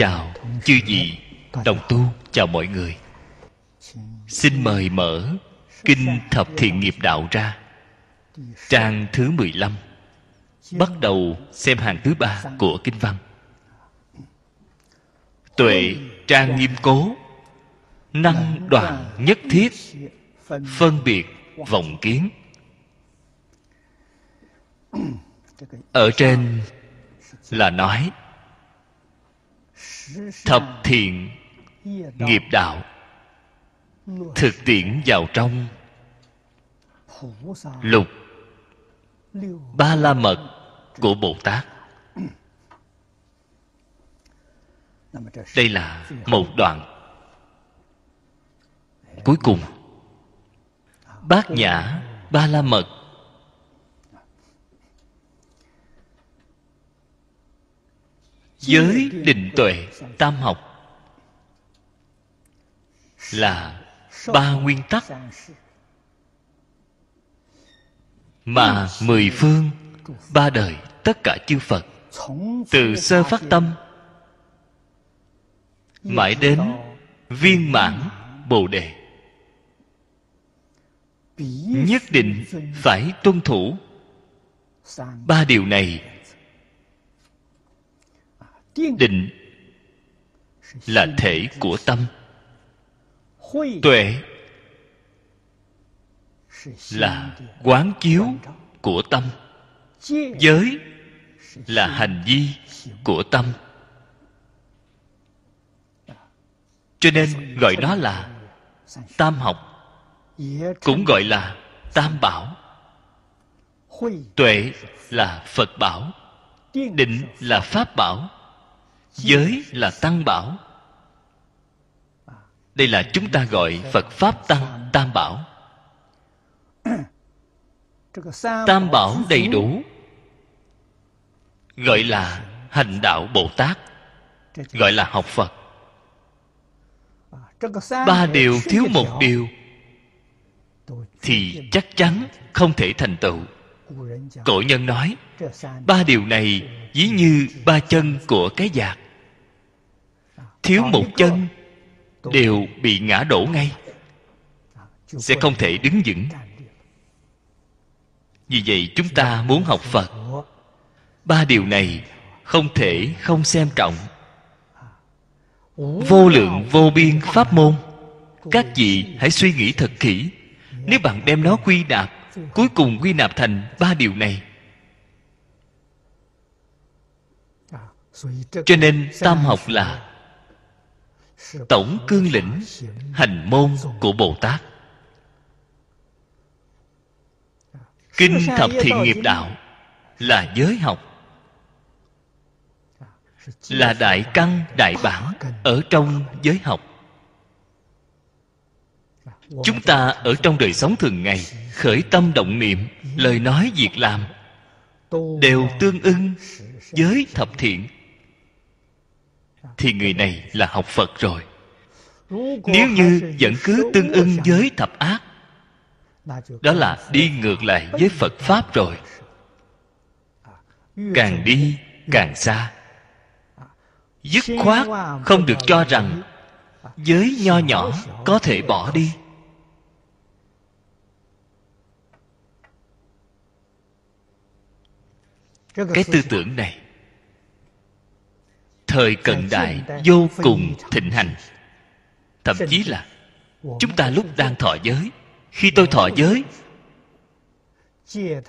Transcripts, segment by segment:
Chào chư vị đồng tu chào mọi người Xin mời mở Kinh Thập Thiện Nghiệp Đạo ra Trang thứ mười lăm Bắt đầu xem hàng thứ ba của Kinh Văn Tuệ trang nghiêm cố Năng đoàn nhất thiết Phân biệt vọng kiến Ở trên là nói thập thiện nghiệp đạo thực tiễn vào trong lục ba la mật của bồ tát đây là một đoạn cuối cùng bát nhã ba la mật giới định tuệ tam học là ba nguyên tắc mà mười phương ba đời tất cả chư phật từ sơ phát tâm mãi đến viên mãn bồ đề nhất định phải tuân thủ ba điều này định là thể của tâm tuệ là quán chiếu của tâm giới là hành vi của tâm cho nên gọi nó là tam học cũng gọi là tam bảo tuệ là phật bảo định là pháp bảo giới là tăng bảo đây là chúng ta gọi phật pháp tăng tam bảo tam bảo đầy đủ gọi là hành đạo bồ tát gọi là học phật ba điều thiếu một điều thì chắc chắn không thể thành tựu cổ nhân nói ba điều này ví như ba chân của cái giạc thiếu một chân đều bị ngã đổ ngay sẽ không thể đứng vững vì vậy chúng ta muốn học phật ba điều này không thể không xem trọng vô lượng vô biên pháp môn các vị hãy suy nghĩ thật kỹ nếu bạn đem nó quy nạp cuối cùng quy nạp thành ba điều này à, cho nên tam học là tổng cương lĩnh hành môn của bồ tát kinh thập thiện nghiệp đạo là giới học là đại căn đại bản ở trong giới học chúng ta ở trong đời sống thường ngày khởi tâm động niệm lời nói việc làm đều tương ưng với thập thiện thì người này là học phật rồi nếu như vẫn cứ tương ưng với thập ác đó là đi ngược lại với phật pháp rồi càng đi càng xa dứt khoát không được cho rằng giới nho nhỏ có thể bỏ đi cái tư tưởng này thời cận đại vô cùng thịnh hành thậm chí là chúng ta lúc đang thọ giới khi tôi thọ giới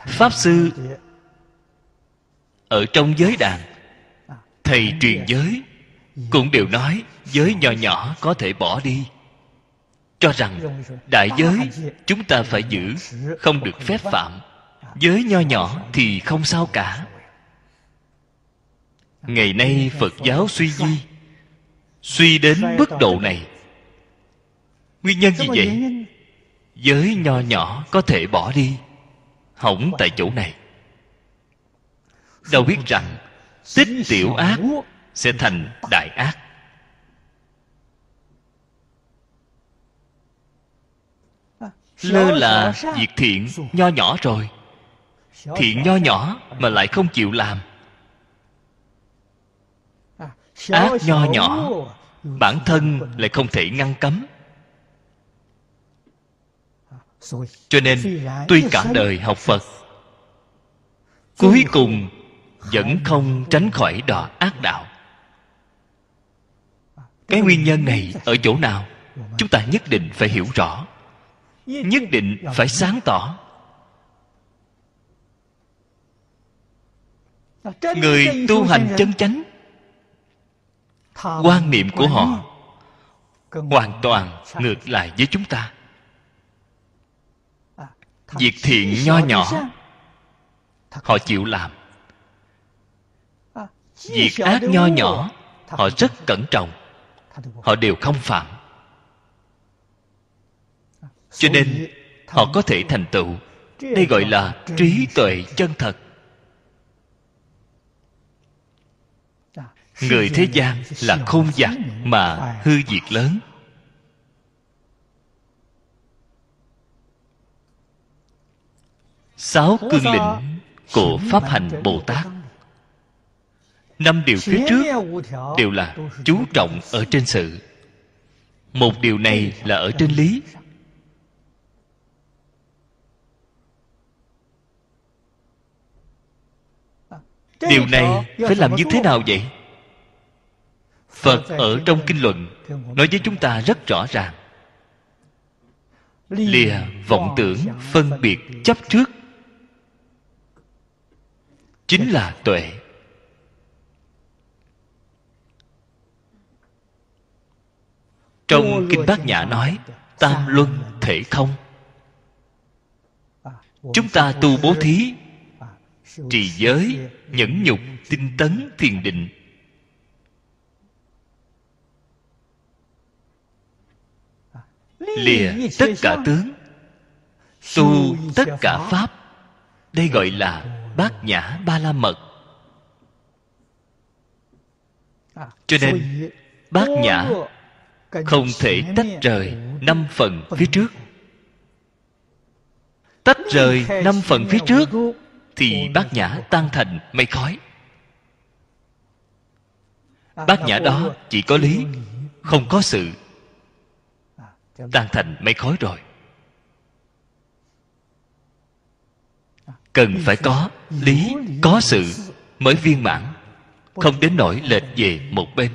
pháp sư ở trong giới đàn à, thầy truyền giới cũng đều nói giới nhỏ nhỏ có thể bỏ đi cho rằng đại giới chúng ta phải giữ không được phép phạm giới nho à, nhỏ thì không sao cả ngày nay phật giáo suy di suy đến mức độ này nguyên nhân gì vậy giới nho nhỏ có thể bỏ đi hỏng tại chỗ này đâu biết rằng tích tiểu ác sẽ thành đại ác lơ là việc thiện nho nhỏ rồi thiện nho nhỏ mà lại không chịu làm ác nho nhỏ bản thân lại không thể ngăn cấm cho nên tuy cả đời học phật cuối cùng vẫn không tránh khỏi đọa ác đạo cái nguyên nhân này ở chỗ nào chúng ta nhất định phải hiểu rõ nhất định phải sáng tỏ người tu hành chân chánh quan niệm của họ hoàn toàn ngược lại với chúng ta à, việc thiện nho nhỏ họ chịu làm à, việc ác nho nhỏ họ rất cẩn trọng họ đều không phạm à, cho nên họ có thể thành tựu đây gọi là trí tuệ chân thật người thế gian là không giặc mà hư diệt lớn sáu cương lĩnh của pháp hành bồ tát năm điều phía trước đều là chú trọng ở trên sự một điều này là ở trên lý điều này phải làm như thế nào vậy phật ở trong kinh luận nói với chúng ta rất rõ ràng lìa vọng tưởng phân biệt chấp trước chính là tuệ trong kinh bát nhã nói tam luân thể không chúng ta tu bố thí trì giới nhẫn nhục tinh tấn thiền định lìa tất cả tướng tu tất cả pháp đây gọi là bát nhã ba la mật cho nên bát nhã không thể tách rời năm phần phía trước tách rời năm phần phía trước thì bát nhã tan thành mây khói bát nhã đó chỉ có lý không có sự tan thành mây khói rồi cần phải có lý có sự mới viên mãn không đến nỗi lệch về một bên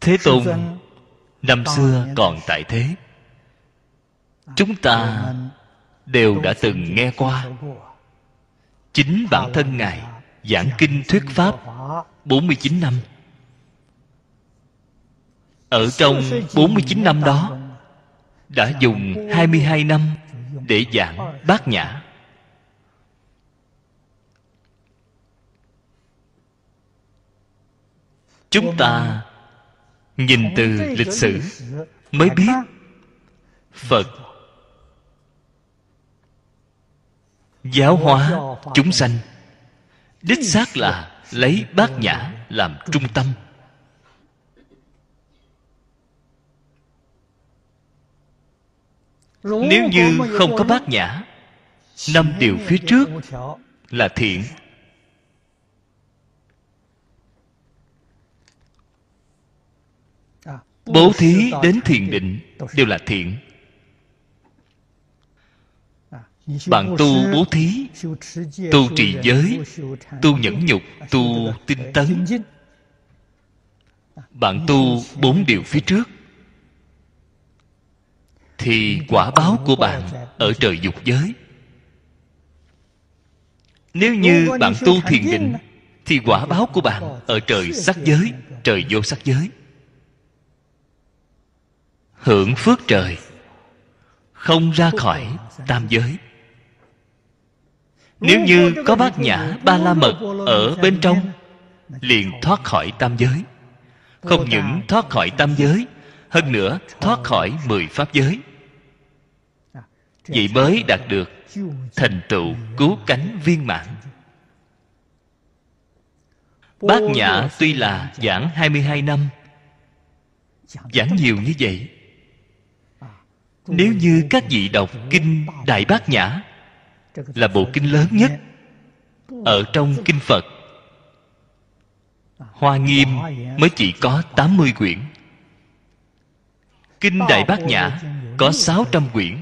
thế tôn năm xưa còn tại thế chúng ta đều đã từng nghe qua chính bản thân ngài giảng kinh thuyết pháp 49 năm Ở trong 49 năm đó Đã dùng 22 năm để giảng bát nhã Chúng ta nhìn từ lịch sử mới biết Phật giáo hóa chúng sanh đích xác là lấy bát nhã làm trung tâm nếu như không có bát nhã năm điều phía trước là thiện bố thí đến thiền định đều là thiện bạn tu bố thí tu trì giới tu nhẫn nhục tu tinh tấn bạn tu bốn điều phía trước thì quả báo của bạn ở trời dục giới nếu như bạn tu thiền định thì quả báo của bạn ở trời sắc giới trời vô sắc giới hưởng phước trời không ra khỏi tam giới nếu như có bát nhã ba la mật ở bên trong Liền thoát khỏi tam giới Không những thoát khỏi tam giới Hơn nữa thoát khỏi mười pháp giới Vậy mới đạt được Thành tựu cứu cánh viên mãn bát Nhã tuy là giảng 22 năm Giảng nhiều như vậy Nếu như các vị đọc Kinh Đại bát Nhã là bộ kinh lớn nhất ở trong kinh phật hoa nghiêm mới chỉ có 80 quyển kinh đại bát nhã có 600 quyển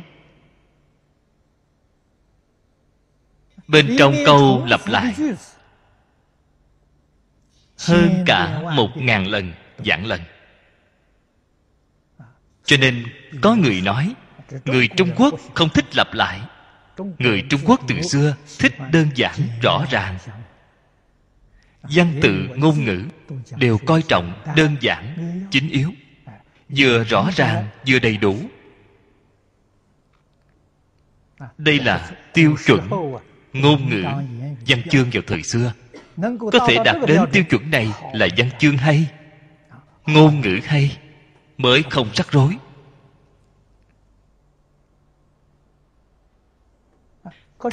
bên trong câu lặp lại hơn cả một ngàn lần dạng lần cho nên có người nói người trung quốc không thích lặp lại người trung quốc từ xưa thích đơn giản rõ ràng văn tự ngôn ngữ đều coi trọng đơn giản chính yếu vừa rõ ràng vừa đầy đủ đây là tiêu chuẩn ngôn ngữ văn chương vào thời xưa có thể đạt đến tiêu chuẩn này là văn chương hay ngôn ngữ hay mới không rắc rối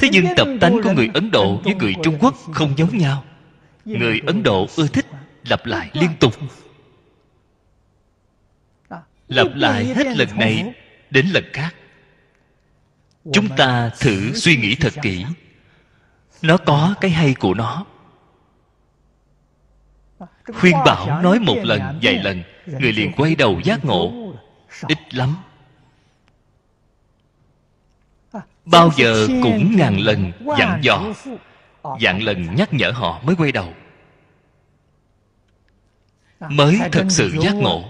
Thế nhưng tập tánh của người Ấn Độ với người Trung Quốc không giống nhau Người Ấn Độ ưa thích lặp lại liên tục Lặp lại hết lần này đến lần khác Chúng ta thử suy nghĩ thật kỹ Nó có cái hay của nó Khuyên bảo nói một lần, vài lần Người liền quay đầu giác ngộ Ít lắm bao giờ cũng ngàn lần dặn dò ờ. dặn lần nhắc nhở họ mới quay đầu à, mới thật sự giác ngộ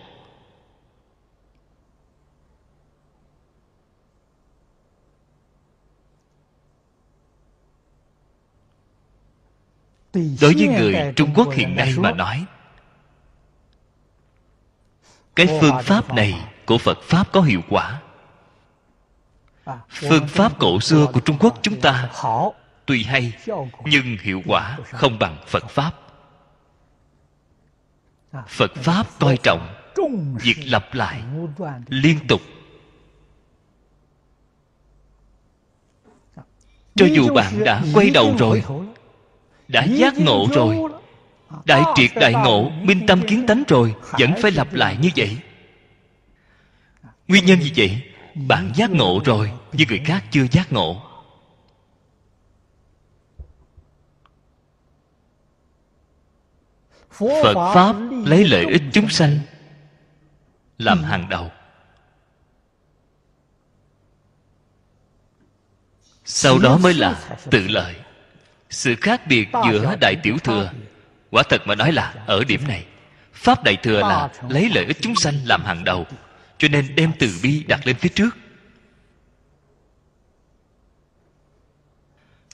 đối với người trung quốc hiện nay mà nói cái phương pháp này của phật pháp có hiệu quả phương pháp cổ xưa của trung quốc chúng ta tuy hay nhưng hiệu quả không bằng phật pháp phật pháp coi trọng việc lặp lại liên tục cho dù bạn đã quay đầu rồi đã giác ngộ rồi đại triệt đại ngộ minh tâm kiến tánh rồi vẫn phải lặp lại như vậy nguyên nhân gì vậy bạn giác ngộ rồi với người khác chưa giác ngộ phật pháp lấy lợi ích chúng sanh làm hàng đầu sau đó mới là tự lợi sự khác biệt giữa đại tiểu thừa quả thật mà nói là ở điểm này pháp đại thừa là lấy lợi ích chúng sanh làm hàng đầu cho nên đem từ bi đặt lên phía trước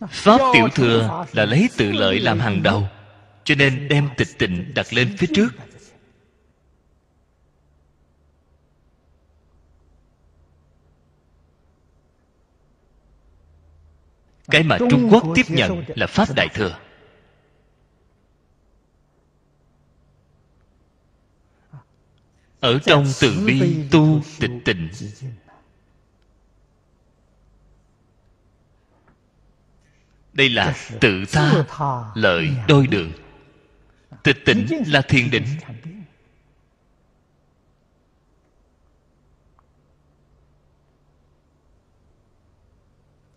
pháp tiểu thừa là lấy tự lợi làm hàng đầu cho nên đem tịch tịnh đặt lên phía trước cái mà trung quốc tiếp nhận là pháp đại thừa ở trong từ bi tu tịch tịnh đây là tự tha lợi đôi đường tịch tịnh là thiền định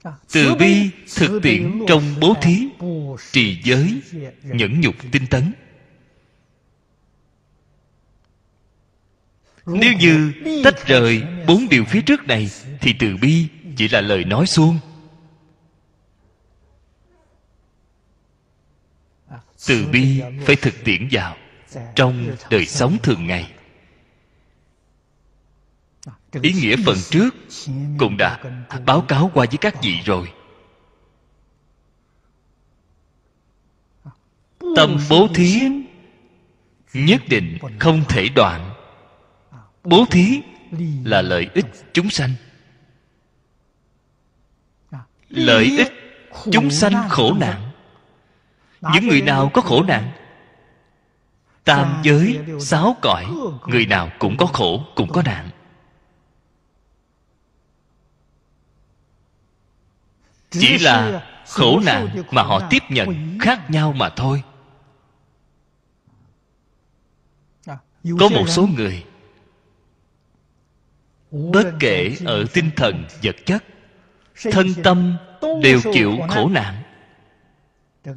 à, từ bi thực tiễn trong bố thí trì giới nhẫn nhục tinh tấn nếu như tách rời bốn điều phía trước này thì từ bi chỉ là lời nói xuông, từ bi phải thực tiễn vào trong đời sống thường ngày ý nghĩa phần trước cũng đã báo cáo qua với các vị rồi tâm bố thí nhất định không thể đoạn bố thí là lợi ích chúng sanh lợi ích chúng sanh khổ nạn những người nào có khổ nạn tam giới sáu cõi người nào cũng có khổ cũng có nạn chỉ là khổ nạn mà họ tiếp nhận khác nhau mà thôi có một số người bất kể ở tinh thần vật chất thân tâm đều chịu khổ nạn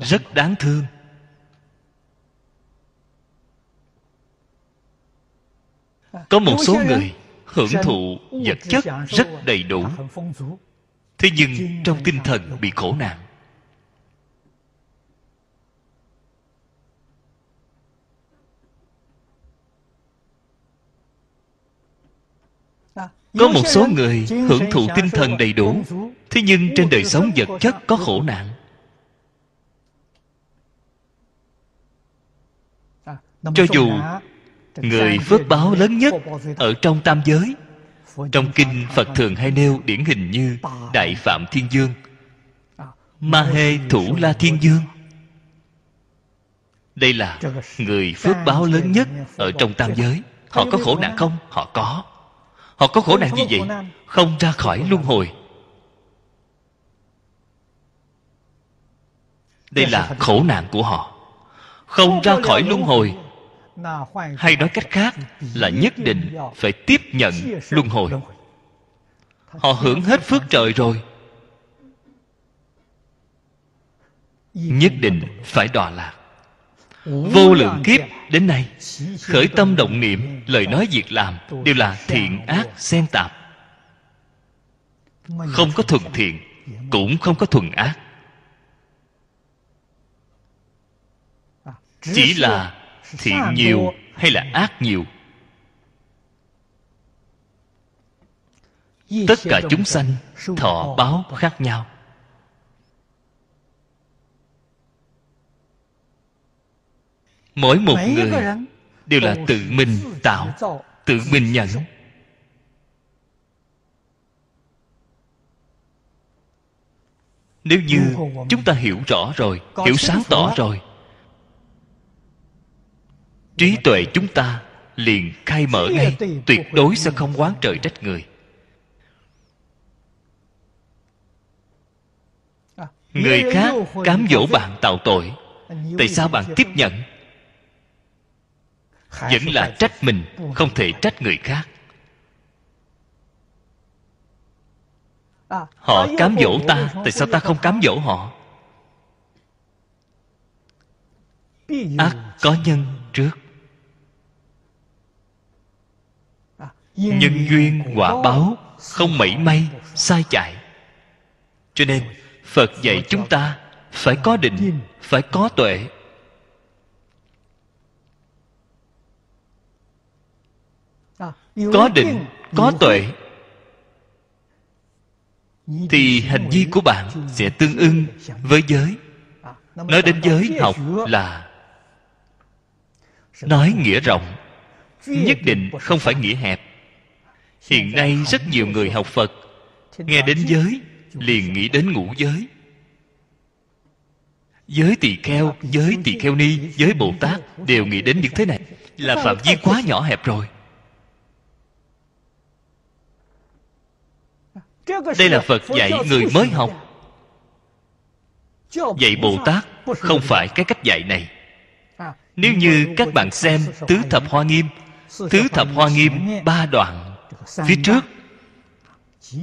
rất đáng thương có một số người hưởng thụ vật chất rất à? đầy đủ thế nhưng trong tinh thần bị khổ nạn Có một số người hưởng thụ tinh thần đầy đủ Thế nhưng trên đời sống vật chất có khổ nạn Cho dù Người phước báo lớn nhất Ở trong tam giới Trong kinh Phật thường hay nêu điển hình như Đại Phạm Thiên Dương Ma Hê Thủ La Thiên Dương Đây là người phước báo lớn nhất Ở trong tam giới Họ có khổ nạn không? Họ có Họ có khổ nạn gì vậy Không ra khỏi luân hồi Đây là khổ nạn của họ Không ra khỏi luân hồi Hay nói cách khác Là nhất định phải tiếp nhận luân hồi Họ hưởng hết phước trời rồi Nhất định phải đọa lạc Vô lượng kiếp đến nay Khởi tâm động niệm lời nói việc làm đều là thiện ác xen tạp không có thuần thiện cũng không có thuần ác chỉ là thiện nhiều hay là ác nhiều tất cả chúng sanh thọ báo khác nhau mỗi một người đều là tự mình tạo tự mình nhận nếu như chúng ta hiểu rõ rồi hiểu sáng tỏ rồi trí tuệ chúng ta liền khai mở ngay tuyệt đối sẽ không quán trời trách người người khác cám dỗ bạn tạo tội tại sao bạn tiếp nhận vẫn là trách mình không thể trách người khác à, họ cám dỗ ta tại sao ta không cám dỗ họ ác có nhân trước à, nhân duyên quả báo không mảy may sai chạy cho nên phật dạy chúng ta phải có định phải có tuệ có định có tuệ thì hành vi của bạn sẽ tương ưng với giới à, nói đến giới học là nói nghĩa rộng nhất định không phải nghĩa hẹp hiện nay rất nhiều người học phật nghe đến giới liền nghĩ đến ngũ giới giới tỳ kheo giới tỳ kheo ni giới bồ tát đều nghĩ đến những thế này là phạm vi quá nhỏ hẹp rồi đây là phật dạy người mới học dạy bồ tát không phải cái cách dạy này à, nếu như các bạn xem tứ thập hoa nghiêm tứ thập hoa nghiêm ba đoạn phía trước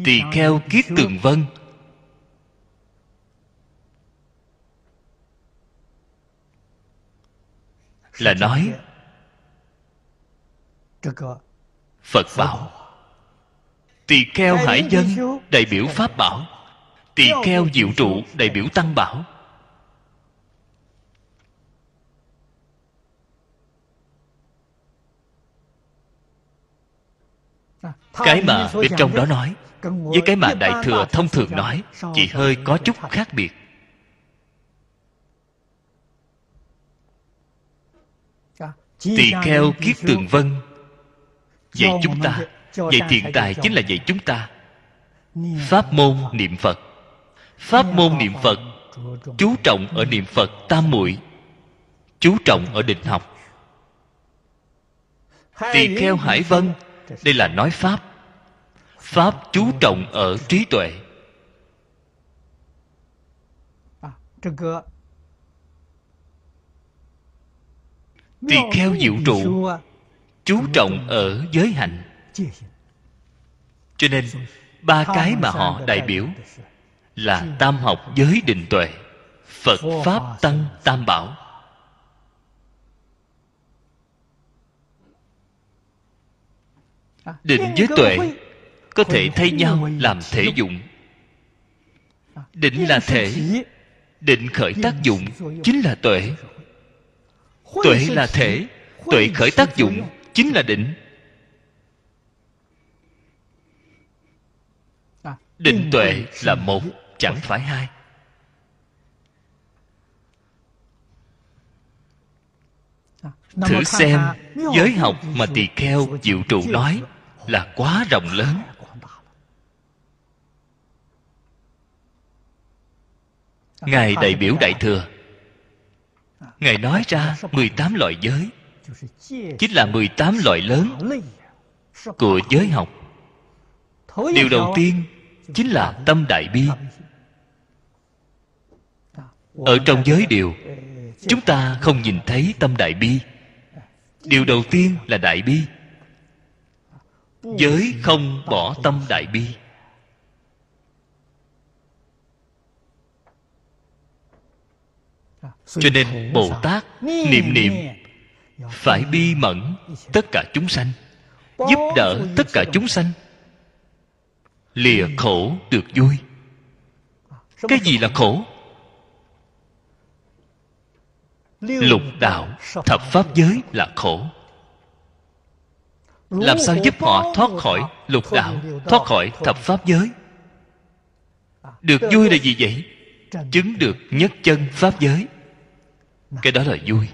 tỳ kheo kiết tường vân là nói ờ, phật bảo tỳ kheo hải dân đại biểu pháp bảo tỳ kheo diệu trụ đại biểu tăng bảo à, cái mà bên trong đó nói với cái mà đại thừa thông thường nói chỉ hơi có chút khác biệt à, tỳ kheo kiết tường vân dạy chúng ta Vậy thiện tài chính là vậy chúng ta Pháp môn niệm Phật Pháp môn niệm Phật Chú trọng ở niệm Phật tam muội Chú trọng ở định học Tỳ kheo Hải Vân Đây là nói Pháp Pháp chú trọng ở trí tuệ à, Tỳ kheo diệu trụ Chú trọng ở giới hạnh cho nên ba cái mà họ đại biểu là tam học giới định tuệ phật pháp tăng tam bảo định giới tuệ có thể thay nhau làm thể dụng định là thể định khởi tác dụng chính là tuệ tuệ là thể tuệ khởi tác dụng chính là định định tuệ là một chẳng phải hai à, thử xem giới học mà tỳ kheo diệu trụ nói là quá rộng lớn à, ngài đại biểu đại thừa à, ngài nói ra 18 loại giới chính là 18 loại lớn của giới học điều đầu tiên chính là tâm đại bi ở trong giới điều chúng ta không nhìn thấy tâm đại bi điều đầu tiên là đại bi giới không bỏ tâm đại bi cho nên bồ tát niệm niệm phải bi mẫn tất cả chúng sanh giúp đỡ tất cả chúng sanh lìa khổ được vui cái gì là khổ lục đạo thập pháp giới là khổ làm sao giúp họ thoát khỏi lục đạo thoát khỏi thập pháp giới được vui là gì vậy chứng được nhất chân pháp giới cái đó là vui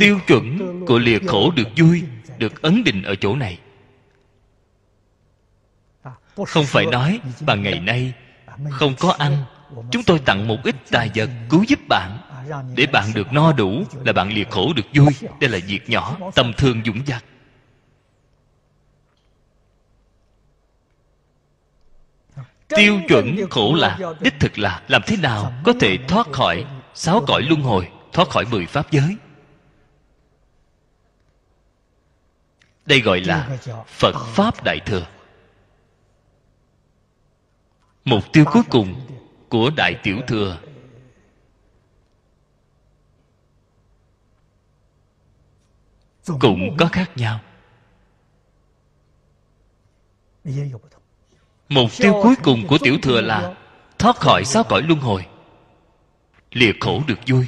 tiêu chuẩn của lìa khổ được vui được ấn định ở chỗ này không phải nói bà ngày nay không có ăn chúng tôi tặng một ít tài vật cứu giúp bạn để bạn được no đủ là bạn liệt khổ được vui đây là việc nhỏ tâm thương dũng dặt tiêu chuẩn khổ là đích thực là làm thế nào có thể thoát khỏi sáu cõi luân hồi thoát khỏi mười pháp giới đây gọi là phật pháp đại thừa mục tiêu cuối cùng của đại tiểu thừa cũng có khác nhau mục tiêu cuối cùng của tiểu thừa là thoát khỏi sáu cõi luân hồi lìa khổ được vui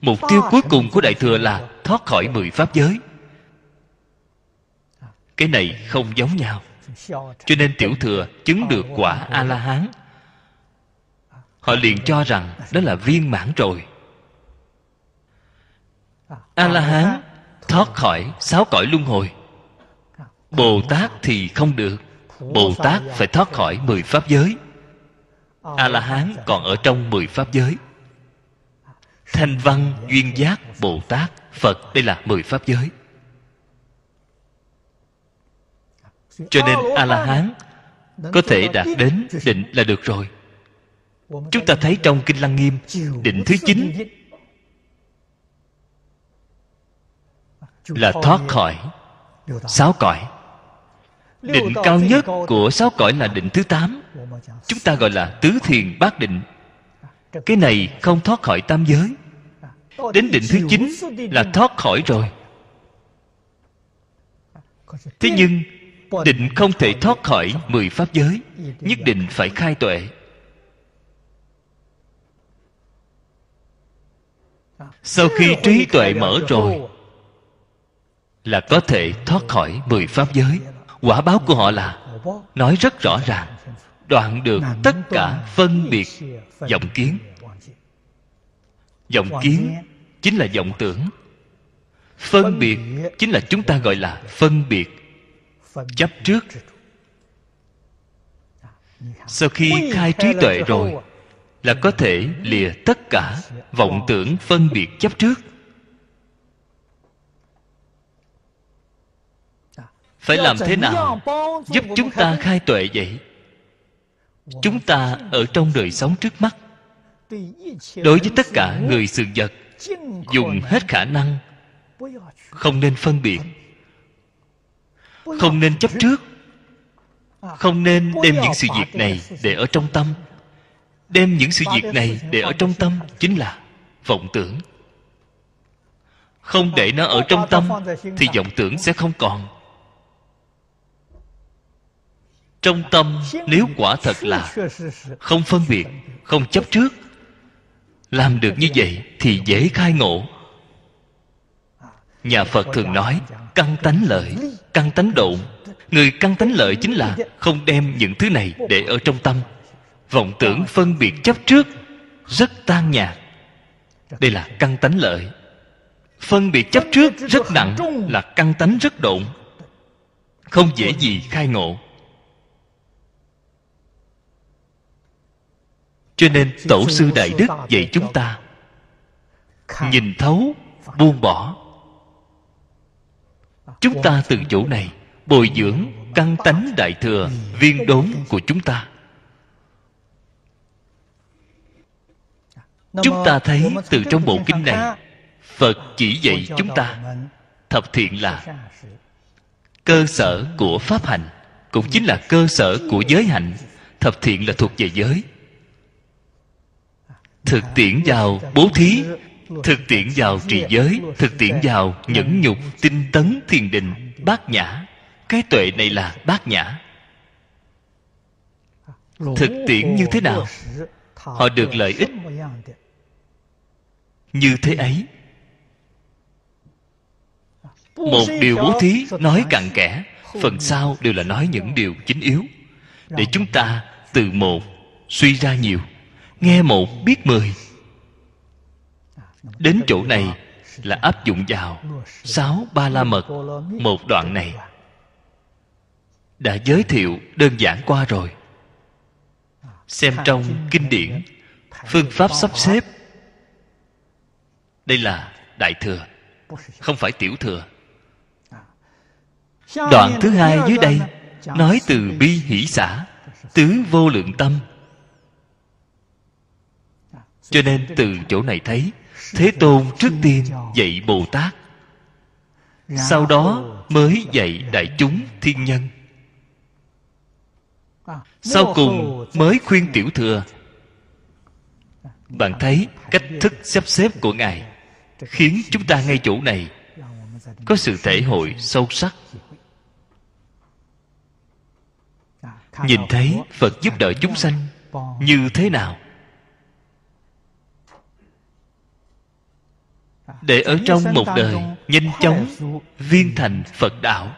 mục tiêu cuối cùng của đại thừa là thoát khỏi mười pháp giới cái này không giống nhau cho nên tiểu thừa chứng được quả a la hán họ liền cho rằng đó là viên mãn rồi a la hán thoát khỏi sáu cõi luân hồi bồ tát thì không được bồ tát phải thoát khỏi mười pháp giới a la hán còn ở trong mười pháp giới thanh văn duyên giác bồ tát phật đây là mười pháp giới cho nên a la hán có thể đạt đến định là được rồi chúng ta thấy trong kinh lăng nghiêm định thứ chín là thoát khỏi sáu cõi định cao nhất của sáu cõi là định thứ tám chúng ta gọi là tứ thiền bát định cái này không thoát khỏi tam giới đến định thứ chín là thoát khỏi rồi thế nhưng định không thể thoát khỏi mười pháp giới nhất định phải khai tuệ sau khi trí tuệ mở rồi là có thể thoát khỏi mười pháp giới quả báo của họ là nói rất rõ ràng đoạn được tất cả phân biệt vọng kiến vọng kiến chính là vọng tưởng phân biệt chính là chúng ta gọi là phân biệt chấp trước sau khi khai trí tuệ rồi là có thể lìa tất cả vọng tưởng phân biệt chấp trước phải làm thế nào giúp chúng ta khai tuệ vậy chúng ta ở trong đời sống trước mắt đối với tất cả người sự vật dùng hết khả năng không nên phân biệt không nên chấp trước không nên đem những sự việc này để ở trong tâm đem những sự việc này để ở trong tâm chính là vọng tưởng không để nó ở trong tâm thì vọng tưởng sẽ không còn trong tâm nếu quả thật là không phân biệt không chấp trước làm được như vậy thì dễ khai ngộ Nhà Phật thường nói căn tánh lợi, căn tánh độn Người căn tánh lợi chính là Không đem những thứ này để ở trong tâm Vọng tưởng phân biệt chấp trước Rất tan nhạt Đây là căn tánh lợi Phân biệt chấp trước rất nặng Là căn tánh rất độn Không dễ gì khai ngộ Cho nên Tổ sư Đại Đức dạy chúng ta Nhìn thấu, buông bỏ chúng ta từ chỗ này bồi dưỡng căn tánh đại thừa viên đốn của chúng ta chúng ta thấy từ trong bộ kinh này phật chỉ dạy chúng ta thập thiện là cơ sở của pháp hành cũng chính là cơ sở của giới hạnh thập thiện là thuộc về giới thực tiễn vào bố thí thực tiễn vào trì giới thực tiễn vào nhẫn nhục tinh tấn thiền định bát nhã cái tuệ này là bát nhã thực tiễn như thế nào họ được lợi ích như thế ấy một điều bố thí nói cặn kẽ phần sau đều là nói những điều chính yếu để chúng ta từ một suy ra nhiều nghe một biết mười đến chỗ này là áp dụng vào sáu ba la mật một đoạn này đã giới thiệu đơn giản qua rồi xem trong kinh điển phương pháp sắp xếp đây là đại thừa không phải tiểu thừa đoạn thứ hai dưới đây nói từ bi hỷ xã tứ vô lượng tâm cho nên từ chỗ này thấy thế tôn trước tiên dạy bồ tát sau đó mới dạy đại chúng thiên nhân sau cùng mới khuyên tiểu thừa bạn thấy cách thức sắp xếp của ngài khiến chúng ta ngay chỗ này có sự thể hội sâu sắc nhìn thấy phật giúp đỡ chúng sanh như thế nào để ở trong một đời nhanh chóng viên thành phật đạo